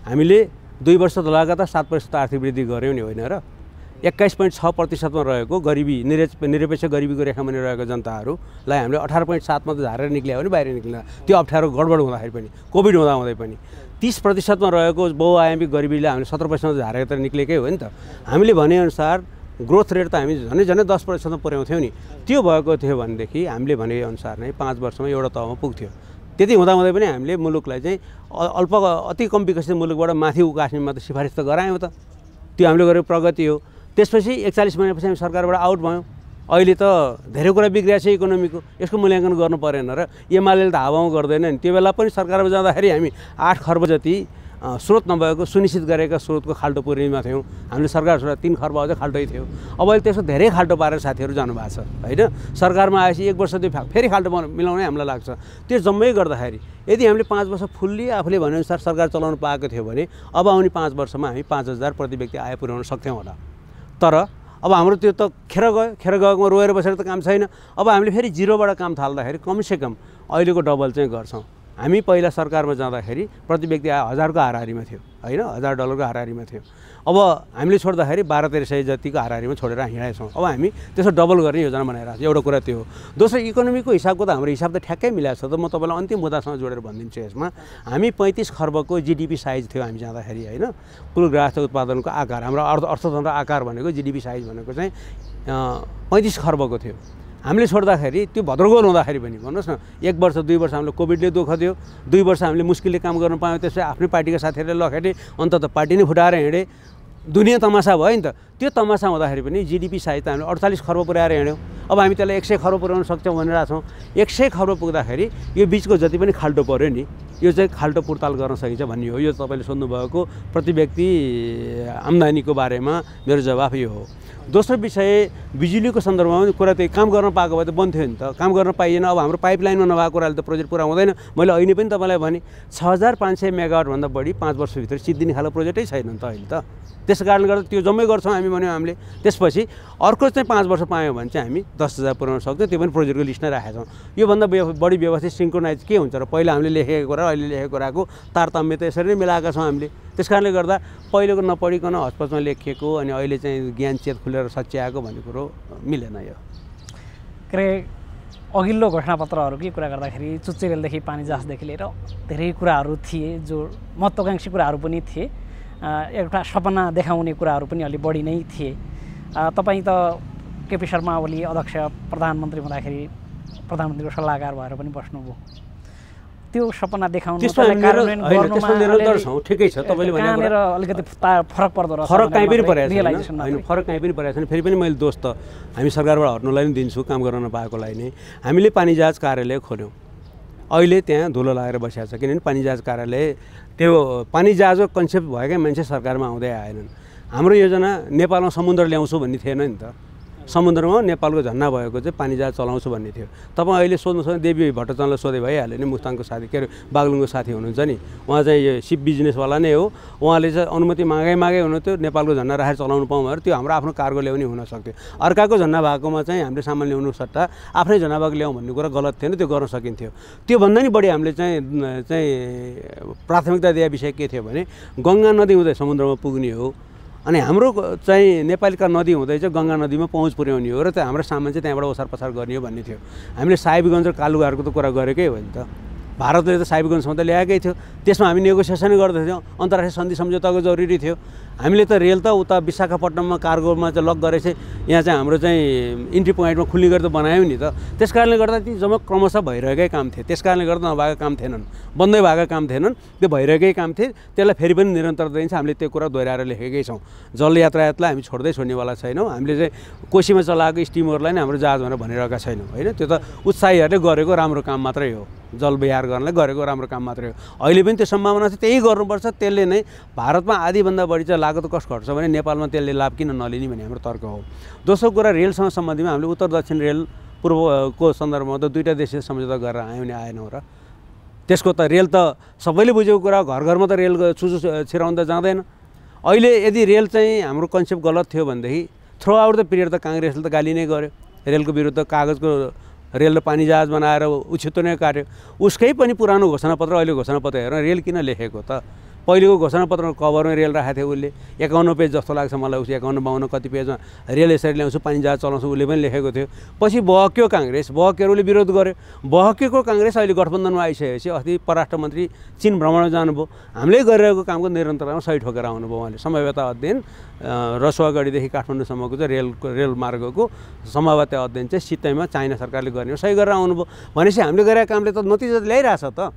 हामीले दुई वर्ष त लगातार सात प्रतिशत आर्थिक वृद्धि गऱ्यौँ नि होइन र एक्काइस पोइन्ट छ प्रतिशतमा रहेको गरिबी निरपेक्ष निरपेक्ष गरिबीको रेखामा नै रहेको जनताहरूलाई हामीले अठार पोइन्ट सातमा त झारेर निक्ल्यायो भने बाहिर निक्लिँदा त्यो अप्ठ्यारो गडबड हुँदाखेरि पनि कोभिड हुँदा हुँदै पनि तिस प्रतिशतमा रहेको बहुआयामिक गरिबीलाई हामीले सत्र प्रतिशतमा झारेर त निक्लेकै हो नि त हामीले भनेअनुसार ग्रोथ रेट त हामी झनै झनै दस प्रतिशतमा पुर्याउँथ्यौँ नि त्यो भएको थियो भनेदेखि हामीले भनेअनुसार नै पाँच वर्षमा एउटा तहमा पुग्थ्यो त्यति हुँदाहुँदै पनि हामीले मुलुकलाई चाहिँ अल्प अति कम विकसित मुलुकबाट माथि उकास्ने त सिफारिस त गरायौँ त त्यो हामीले गरेको प्रगति हो त्यसपछि एकचालिस महिनापछि हामी सरकारबाट आउट भयौँ अहिले त धेरै कुरा बिग्रिएको छ इकोनोमीको यसको मूल्याङ्कन गर्नु परेन र एमाले त हावा गर्दैन नि त्यो बेला पनि सरकारमा जाँदाखेरि हामी आठ खर्ब जति स्रोत नभएको सुनिश्चित गरेका स्रोतको खाल्टो पूर्णिमा थियौँ हामीले सरकार छोडेर तिन खर्ब अझै खाल्टै थियो अब अहिले त्यसको धेरै खाल्टो पारेर साथीहरू जानुभएको छ होइन सरकारमा आएपछि एक वर्ष त्यो फेरि खाल्टो मिलाउनै हामीलाई लाग्छ त्यो जम्मै गर्दाखेरि यदि हामीले पाँच वर्ष फुल्ली आफूले भनेअनुसार सरकार चलाउनु पाएको थियो भने अब आउने पाँच वर्षमा हामी पाँच हजार प्रति व्यक्ति आय पुर्याउन सक्थ्यौँ होला तर अब हाम्रो त्यो त खेर गयो खेर गएकोमा रोएर बसेर त काम छैन अब हामीले फेरि जिरोबाट काम थाल्दाखेरि कमसेकम अहिलेको डबल चाहिँ गर्छौँ हामी पहिला सरकारमा जाँदाखेरि प्रति व्यक्ति हजारको हाराहारीमा थियो होइन हजार डलरको हारिमा थियो अब हामीले छोड्दाखेरि बाह्र तेह्र सय जतिको हारिमा छोडेर हिँडेछौँ अब हामी त्यसो डबल गर्ने योजना बनाइरहेको छ एउटा कुरा त्यो दोस्रो इकोनोमीको हिसाबको त हाम्रो हिसाब त ठ्याक्कै मिलाएको छ त म तपाईँलाई अन्तिम मुद्दासँग जोडेर भनिदिन्छु यसमा हामी पैँतिस खर्बको जिडिपी साइज थियो हामी जाँदाखेरि होइन कुल ग्राहस्थ उत्पादनको आकार हाम्रो अर्थ अर्थतन्त्र आकार भनेको जिडिपी साइज भनेको चाहिँ पैँतिस खर्बको थियो हमें छोड्दाखेरि त्यो भद्रगोल होता पनि भन्नुहोस् न एक वर्ष दुई वर्ष कोविड ने दुख दियो दुई वर्ष हामीले मुस्किलले काम गर्न पायौँ त्यसपछि आफ्नै पार्टीका साथीहरूले लखेटे अन्त त पार्टी नहीं फुटा हिड़े दुनिया तमासा भयो नि त त्यो तमासा हुँदाखेरि पनि सहायता हामीले अडचालिस खर्ब पुराए हिँड्यौँ अब हम तेल एक सौ खर्ब पुराने सक्छौँ भर छौँ एक सौ खर्ब पुग्दाखेरि यो बिचको जति पनि खाल्टो पऱ्यो यो चाहिँ खाल्टो पुर्ताल गर्न सकिन्छ भन्ने हो यो तपाईँले सोध्नुभएको प्रति व्यक्ति आम्दानीको बारेमा मेरो जवाफ यो हो दोस्रो विषय बिजुलीको सन्दर्भमा पनि कुरा त्यही काम गर्न पाएको भए त बन्द थियो नि त काम गर्न पाइएन अब हाम्रो पाइपलाइनमा नभएको कुराले त प्रोजेक्ट पुरा हुँदैन मैले अहिले पनि तपाईँलाई भने छ हजार पाँच सय मेगावटभन्दा बढी पाँच वर्षभित्र सिद्धिने खालको प्रोजेक्टै छैन नि त अहिले त त्यस कारणले गर्दा त्यो जम्मै गर्छौँ हामी भन्यो हामीले त्यसपछि अर्को चाहिँ पाँच वर्ष पायौँ भने चाहिँ हामी दस हजार पुऱ्याउन सक्छौँ त्यो पनि प्रोजेक्टको लिस्ट नै राखेका छौँ योभन्दा बढी व्यवस्थित सिङ्क्रोनाइज के हुन्छ र पहिला हामीले लेखेको कुरा अहिले लेखेको कुराको तारतम्य त यसरी नै मिलाएका छौँ हामीले त्यस कारणले गर्दा पहिलेको नपढिकन हस्पचमा लेखिएको अनि अहिले चाहिँ ज्ञान चेत खुलेर सच्याएको भन्ने कुरो मिलेन यो के अरे अघिल्लो घोषणापत्रहरूकै कुरा गर्दाखेरि पानी पानीजहाजदेखि लिएर धेरै कुराहरू थिए जो महत्त्वाकाङ्क्षी कुराहरू पनि थिए एउटा सपना देखाउने कुराहरू पनि अलि बढी नै थिए तपाईँ त केपी शर्मा ओली अध्यक्ष प्रधानमन्त्री हुँदाखेरि प्रधानमन्त्रीको सल्लाहकार भएर पनि बस्नुभयो त्यो सपना देखाउनु ठिकै छ तपाईँले फरक पर्दो रहेछ फरक काहीँ पनि परेको छैन फरक काहीँ पनि परेको छैन फेरि पनि मैले दोस्त हामी सरकारबाट हट्नुलाई पनि दिन्छु काम गर्न नपाएकोलाई नै हामीले पानी जहाज कार्यालय खोल्यौँ अहिले त्यहाँ धुलो लागेर बसिरहेको छ किनभने पानी जहाज कार्यालय त्यो पानी जहाजको कन्सेप्ट भएकै मान्छे सरकारमा आउँदै आएनन् हाम्रो योजना नेपालमा समुद्र ल्याउँछु भन्ने थिएन नि त समुद्रमा नेपालको झन्ना भएको चाहिँ पानी जहाज चलाउँछु भन्ने थियो तपाईँ अहिले सोध्नु देवी भट्टचन्दलाई सोधे भइहाल्यो नि मुस्ताङको साथी के अरे बागलुङको साथी हुनुहुन्छ नि उहाँ चाहिँ यो सिप बिजनेसवाला नै हो उहाँले चाहिँ अनुमति मागै हुनु हुनुहुन्थ्यो नेपालको झन्डा राखेर चलाउनु पाउँ भनेर त्यो हाम्रो आफ्नो कार्गो ल्याउने हुनसक्थ्यो अर्काको झन्डा भएकोमा चाहिँ हामीले सामान ल्याउनु सट्टा आफ्नै झन्डा भएको ल्याउँ भन्ने कुरा गलत थिएन त्यो गर्न सकिन्थ्यो त्योभन्दा नि बढी हामीले चाहिँ चाहिँ प्राथमिकता दिए विषय के थियो भने गङ्गा नदी हुँदै समुद्रमा पुग्ने हो अनि हाम्रो चाहिँ नेपालीका नदी हुँदै चाहिँ गङ्गा नदीमा पहुँच पुर्याउने हो र त्यो हाम्रो सामान चाहिँ त्यहाँबाट ओसार पसार गर्ने हो भन्ने थियो हामीले साहिबगञ्ज र कालुगाहरूको त कुरा गरेकै हो नि त भारतले त साहिबगञ्जसम्म त ल्याएकै थियो त्यसमा हामी नेगोसिएसन गर्दैथ्यौँ अन्तर्राष्ट्रिय सन्धि सम्झौताको जरुरी थियो हामीले त रेल त उता विशाखापट्टनममा कार्गोमा चाहिँ लक गरेपछि यहाँ चाहिँ हाम्रो चाहिँ इन्ट्री पोइन्टमा खुल्ने गरेर त बनायौँ नि त त्यस कारणले गर्दा ती जम्मा क्रमशः भइरहेकै काम थिए त्यस कारणले गर्दा नभएको काम थिएनन् बन्दै भएका काम थिएनन् त्यो भइरहेकै काम थिए त्यसलाई फेरि पनि निरन्तर दिन्छ हामीले त्यो कुरा दोहोऱ्याएर लेखेकै छौँ जल यातायातलाई हामी छोड्दै छोड्नेवाला छैनौँ हामीले चाहिँ कोसीमा चलाएको स्टिमरलाई नै हाम्रो जहाज भनेर भनिरहेका छैनौँ होइन त्यो त उत्साहीहरूले गरेको राम्रो काम मात्रै हो जल विहार गर्नलाई गरेको राम्रो काम मात्रै हो अहिले पनि त्यो सम्भावना छ त्यही गर्नुपर्छ त्यसले नै भारतमा आधीभन्दा बढी चाहिँ लागत कस घट्छ भने नेपालमा त्यसले लाभ किन नलिने भन्ने हाम्रो तर्क हो दोस्रो कुरा रेलसँग सम्बन्धीमा हामीले उत्तर दक्षिण रेल पूर्वको सन्दर्भमा त दुईवटा देशले सम्झौता गरेर आयौँ भने आएनौँ र त्यसको त रेल त सबैले बुझेको कुरा घर घरमा त रेल चुचु छिराउनु त जाँदैन अहिले यदि रेल चाहिँ हाम्रो कन्सेप्ट गलत थियो भनेदेखि थ्रु आउट द पिरियड त काङ्ग्रेसले त गाली नै गर्यो रेलको विरुद्ध कागजको रेल र पानी जहाज बनाएर उछितो नै काट्यो उसकै पनि पुरानो घोषणापत्र अहिले घोषणापत्र हेरौँ रेल किन लेखेको त पहिलेको घोषणापत्रमा कभरमै रेल राखेको थियो उसले एकाउन्न पेज जस्तो लाग्छ मलाई उसले एकाउन्न बाउन्न कति पेजमा रेल यसरी ल्याउँछु पानी जहाज चलाउँछु उसले पनि लेखेको थियो पछि बहक्यो काङ्ग्रेस बहक्यो उसले विरोध गर्यो बहकेको काङ्ग्रेस अहिले गठबन्धनमा आइसकेपछि अस्ति परराष्ट्र मन्त्री चिन भ्रमणमा जानुभयो हामीले गरिरहेको कामको निरन्तरमा सही ठोकेर आउनुभयो उहाँले सम्भाव्यता अध्ययन रसुवागढीदेखि काठमाडौँसम्मको चाहिँ रेलको रेल मार्गको समवाता अध्ययन चाहिँ सित्तैमा चाइना सरकारले गर्ने सही गरेर आउनुभयो भनेपछि हामीले गरेका कामले त नतिजा ल्याइरहेछ त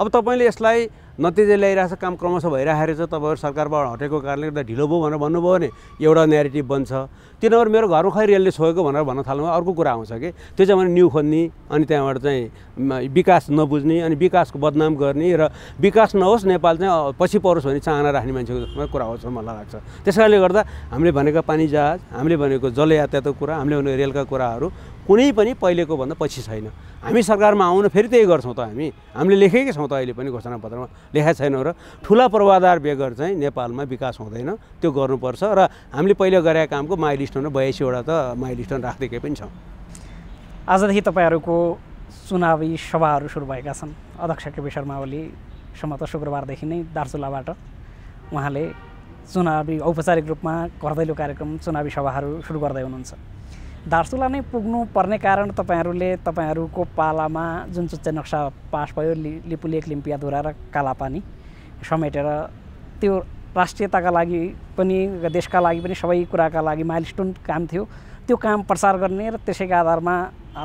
अब तपाईँले यसलाई नतिजा ल्याइरहेको छ काम क्रमशः भइरहेको छ तपाईँहरू सरकारबाट हटेको कारणले गर्दा ढिलो भयो भनेर भन्नुभयो भने एउटा नेगेटिभ बन्छ त्यो नम्बर मेरो घरमा खै रेलले छोएको भनेर भन्न थाल्नु अर्को कुरा आउँछ कि त्यो चाहिँ भने न्यु खोज्ने अनि त्यहाँबाट चाहिँ विकास नबुझ्ने अनि विकासको बदनाम गर्ने र विकास नहोस् नेपाल चाहिँ पछि परोस् भन्ने चाहना राख्ने मान्छेको कुरा हो मलाई लाग्छ त्यस गर्दा हामीले भनेको पानी जहाज हामीले भनेको जलयातायातको कुरा हामीले भनेको रेलका कुराहरू कुनै पनि पहिलेको भन्दा पछि छैन हामी सरकारमा आउन फेरि त्यही गर्छौँ त हामी हामीले लेखेकै छौँ त अहिले पनि घोषणापत्रमा लेखाएको छैनौँ र ठुला पूर्वाधार बेगर चाहिँ नेपालमा विकास हुँदैन त्यो गर्नुपर्छ र हामीले पहिले गरेका कामको माइल स्टोन र बयासीवटा त माइल राखिदिएकै पनि छौँ आजदेखि तपाईँहरूको चुनावी सभाहरू सुरु भएका छन् अध्यक्ष केपी शर्मा ओलीसम्म त शुक्रबारदेखि नै दार्चुलाबाट उहाँले चुनावी औपचारिक रूपमा घरदैलो कार्यक्रम चुनावी सभाहरू सुरु गर्दै हुनुहुन्छ दार्चुला नै पर्ने कारण तपाईँहरूले तपाईँहरूको पालामा जुन चाहिँ नक्सा पास भयो लि लिपुलेक लिम्पियाधुरा र कालापानी समेटेर त्यो राष्ट्रियताका लागि पनि देशका लागि पनि सबै कुराका लागि माइलस्टोन काम थियो त्यो काम प्रसार गर्ने र त्यसैका आधारमा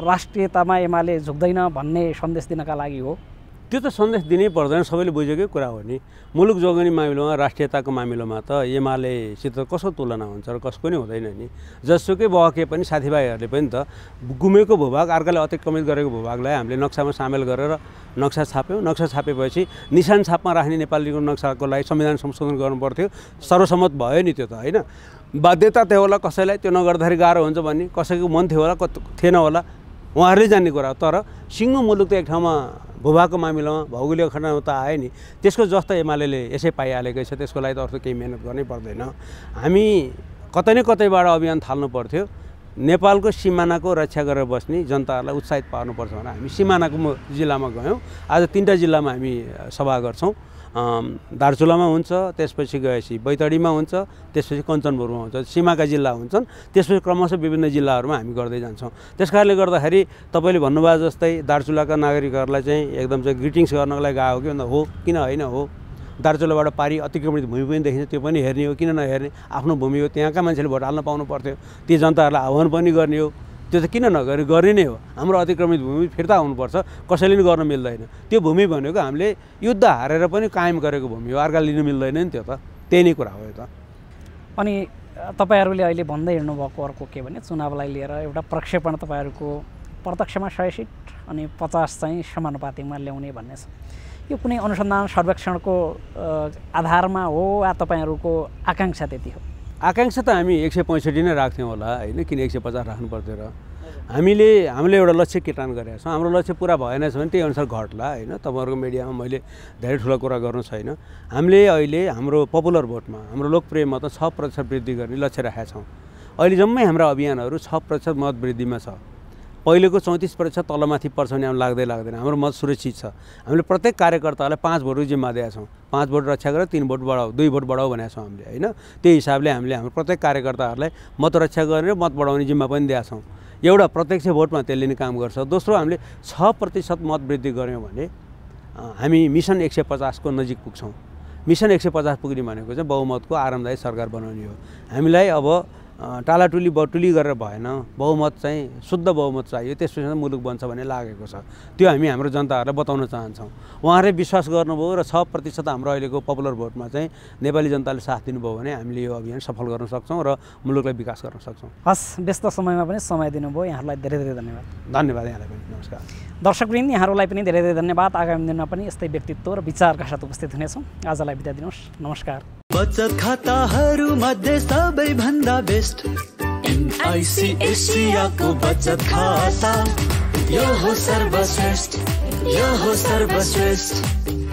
राष्ट्रियतामा एमाले झुक्दैन भन्ने सन्देश दिनका लागि हो त्यो त सन्देश दिनै पर्दैन सबैले बुझेकै कुरा हो नि मुलुक जोगाउने मामिलामा राष्ट्रियताको मामिलामा त एमालेसित कसो तुलना हुन्छ र कसको नि हुँदैन नि जसोकै बहके पनि साथीभाइहरूले पनि त गुमेको भूभाग अर्काले अतिक्रमित गरेको भूभागलाई हामीले नक्सामा सामेल गरेर नक्सा छाप्यौँ नक्सा छापेपछि निशान छापमा राख्ने नेपालीको नक्साको लागि संविधान संशोधन गर्नु पर्थ्यो सर्वसम्मत भयो नि त्यो त होइन बाध्यता थियो होला कसैलाई त्यो नगर्दाखेरि गाह्रो हुन्छ भन्ने कसैको मन थियो होला थिएन होला उहाँहरूले जान्ने कुरा हो तर सिङ्गो मुलुक त एक ठाउँमा भूभागको मामिलामा भौगोलिक खण्डमा त आयो नि त्यसको जस्तो एमाले यसै पाइहालेकै छ त्यसको लागि त अर्थ केही मिहिनेत गर्नै पर्दैन हामी कतै न कतैबाट अभियान थाल्नु पर्थ्यो नेपालको सिमानाको रक्षा गरेर बस्ने जनताहरूलाई उत्साहित पार्नुपर्छ भनेर हामी सिमानाको जिल्लामा गयौँ आज तिनवटा जिल्लामा हामी सभा गर्छौँ दार्चुलामा हुन्छ त्यसपछि गएपछि बैतडीमा हुन्छ त्यसपछि कञ्चनपुरमा हुन्छ सीमाका जिल्ला हुन्छन् त्यसपछि क्रमशः विभिन्न जिल्लाहरूमा हामी गर्दै जान्छौँ त्यस कारणले गर्दाखेरि तपाईँले भन्नुभयो जस्तै दार्चुलाका नागरिकहरूलाई चाहिँ एकदम चाहिँ ग्रिटिङ्स गर्नको लागि गएको कि भन्दा हो किन होइन हो दार्चुलाबाट पारी अतिक्रमित भूमि पनि देखिन्छ त्यो पनि हेर्ने हो किन नहेर्ने आफ्नो भूमि हो त्यहाँका मान्छेले भोट हाल्न पाउनु पर्थ्यो ती जनताहरूलाई आह्वान पनि गर्ने हो त्यो त किन नगरी गर्ने नै हो हाम्रो अतिक्रमित भूमि फिर्ता हुनुपर्छ कसैले पनि गर्न मिल्दैन त्यो भूमि भनेको हामीले युद्ध हारेर पनि कायम गरेको भूमि हो अर्का लिनु मिल्दैन नि त्यो त त्यही नै कुरा हो यो त अनि तपाईँहरूले अहिले भन्दै हिँड्नुभएको अर्को के भने चुनावलाई लिएर एउटा प्रक्षेपण तपाईँहरूको प्रत्यक्षमा सय सिट अनि पचास चाहिँ समानुपातिमा ल्याउने भन्ने छ यो कुनै अनुसन्धान सर्वेक्षणको आधारमा हो वा तपाईँहरूको आकाङ्क्षा त्यति हो आकाङ्क्षा त हामी एक सय पैँसठी नै राख्थ्यौँ होला होइन किन एक सय पचास राख्नु पर्थ्यो र हामीले हामीले एउटा लक्ष्य केटान गरेका छौँ हाम्रो लक्ष्य पुरा भएन छ भने त्यही अनुसार घट्ला होइन तपाईँहरूको मिडियामा मैले धेरै ठुलो कुरा गर्नु छैन हामीले अहिले हाम्रो पपुलर भोटमा हाम्रो लोकप्रिय त छ प्रतिशत वृद्धि गर्ने लक्ष्य राखेका छौँ अहिले जम्मै हाम्रा अभियानहरू छ प्रतिशत मत वृद्धिमा छ पहिलेको चौतिस प्रतिशत तलमाथि पर्छ भने हामी लाग्दै लाग्दैन हाम्रो मत सुरक्षित छ हामीले प्रत्येक कार्यकर्तालाई पाँच भोटको जिम्मा दिएका छौँ पाँच भोट रक्षा गरेर तिन भोट बढाऊ दुई भोट बढाऊ भनेका छौँ हामीले होइन त्यही हिसाबले हामीले हाम्रो प्रत्येक कार्यकर्ताहरूलाई मत रक्षा गरेर मत बढाउने जिम्मा पनि दिएका छौँ एउटा प्रत्यक्ष भोटमा त्यसले नै काम गर्छ दोस्रो हामीले छ प्रतिशत मत वृद्धि गऱ्यौँ भने हामी मिसन एक सय पचासको नजिक पुग्छौँ मिसन एक सय पचास पुग्ने भनेको चाहिँ बहुमतको आरामदायी सरकार बनाउने हो हामीलाई अब टालाटुली बटुली गरेर भएन बहुमत चाहिँ शुद्ध बहुमत चाहियो त्यसपछि मुलुक बन्छ भन्ने लागेको छ त्यो हामी हाम्रो जनताहरूलाई बताउन चाहन्छौँ उहाँहरूले विश्वास गर्नुभयो र छ प्रतिशत हाम्रो अहिलेको पपुलर भोटमा चाहिँ नेपाली जनताले साथ दिनुभयो भने हामीले यो अभियान सफल गर्न सक्छौँ र मुलुकलाई विकास गर्न सक्छौँ हस् व्यस्त समयमा पनि समय दिनुभयो यहाँहरूलाई धेरै धेरै धन्यवाद धन्यवाद यहाँलाई पनि नमस्कार दर्शकवृन्द यहाँहरूलाई पनि धेरै धेरै धन्यवाद आगामी दिनमा पनि यस्तै व्यक्तित्व र विचारका साथ उपस्थित हुनेछौँ आजलाई बिदा दिनुहोस् नमस्कार बचत खाताहरूमध्ये सबैभन्दा बेस्ट एमआइसी एसियाको बचत खाता यो हो सर्वश्रेष्ठ यो हो सर्वश्रेष्ठ